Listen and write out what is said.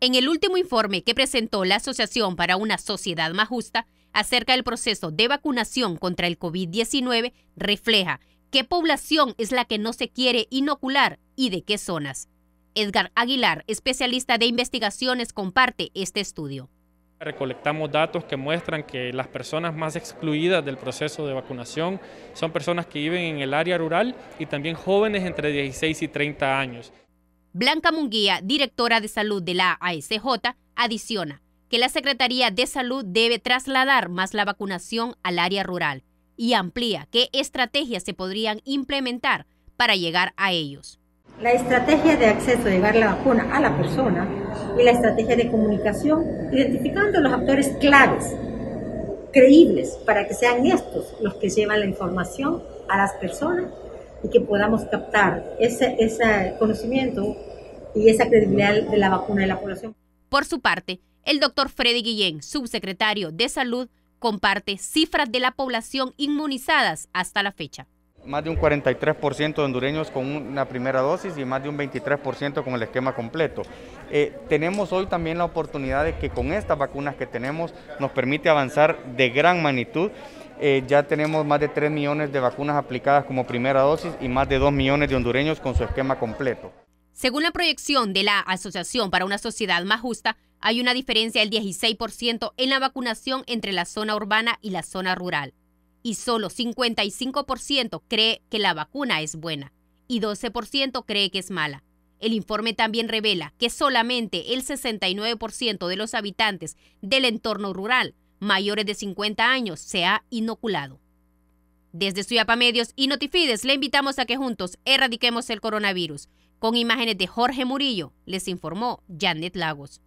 En el último informe que presentó la Asociación para una Sociedad Más Justa acerca del proceso de vacunación contra el COVID-19, refleja qué población es la que no se quiere inocular y de qué zonas. Edgar Aguilar, especialista de investigaciones, comparte este estudio. Recolectamos datos que muestran que las personas más excluidas del proceso de vacunación son personas que viven en el área rural y también jóvenes entre 16 y 30 años. Blanca Munguía, directora de salud de la ASJ, adiciona que la Secretaría de Salud debe trasladar más la vacunación al área rural y amplía qué estrategias se podrían implementar para llegar a ellos. La estrategia de acceso, llevar la vacuna a la persona y la estrategia de comunicación, identificando los actores claves, creíbles, para que sean estos los que llevan la información a las personas y que podamos captar ese, conocimiento y esa credibilidad de la vacuna de la población. Por su parte, el doctor Freddy Guillén, subsecretario de Salud, comparte cifras de la población inmunizadas hasta la fecha. Más de un 43% de hondureños con una primera dosis y más de un 23% con el esquema completo. Eh, tenemos hoy también la oportunidad de que con estas vacunas que tenemos nos permite avanzar de gran magnitud eh, ya tenemos más de 3 millones de vacunas aplicadas como primera dosis y más de 2 millones de hondureños con su esquema completo. Según la proyección de la Asociación para una Sociedad Más Justa, hay una diferencia del 16% en la vacunación entre la zona urbana y la zona rural. Y solo 55% cree que la vacuna es buena y 12% cree que es mala. El informe también revela que solamente el 69% de los habitantes del entorno rural mayores de 50 años se ha inoculado. Desde Suyapa Medios y Notifides le invitamos a que juntos erradiquemos el coronavirus. Con imágenes de Jorge Murillo, les informó Janet Lagos.